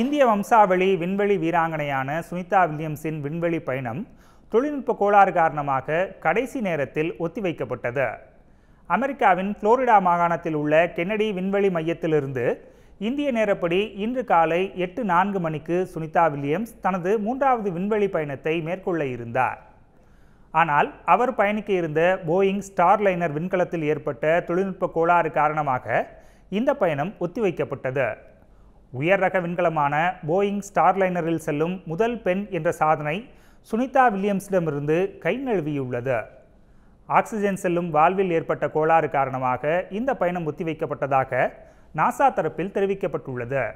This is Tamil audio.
இந்திய வம்சாவளி விண்வெளி வீராங்கனையான சுனிதா வில்லியம்ஸின் விண்வெளி பயணம் தொழில்நுட்ப கோளாறு காரணமாக கடைசி நேரத்தில் ஒத்திவைக்கப்பட்டது அமெரிக்காவின் புளோரிடா மாகாணத்தில் உள்ள கென்னடி விண்வெளி மையத்திலிருந்து இந்திய நேரப்படி இன்று காலை எட்டு நான்கு மணிக்கு சுனிதா வில்லியம்ஸ் தனது மூன்றாவது விண்வெளி பயணத்தை மேற்கொள்ள இருந்தார் ஆனால் அவர் பயணிக்க இருந்த போயிங் ஸ்டார் லைனர் விண்கலத்தில் ஏற்பட்ட தொழில்நுட்ப கோளாறு காரணமாக இந்த பயணம் ஒத்திவைக்கப்பட்டது உயர் ரக விண்கலமான போயிங் ஸ்டார்லைனரில் செல்லும் முதல் பெண் என்ற சாதனை சுனிதா வில்லியம்ஸிடமிருந்து கை நழுவியுள்ளது ஆக்சிஜன் செல்லும் வாழ்வில் ஏற்பட்ட கோளாறு காரணமாக இந்த பயணம் ஒத்திவைக்கப்பட்டதாக நாசா தரப்பில் தெரிவிக்கப்பட்டுள்ளது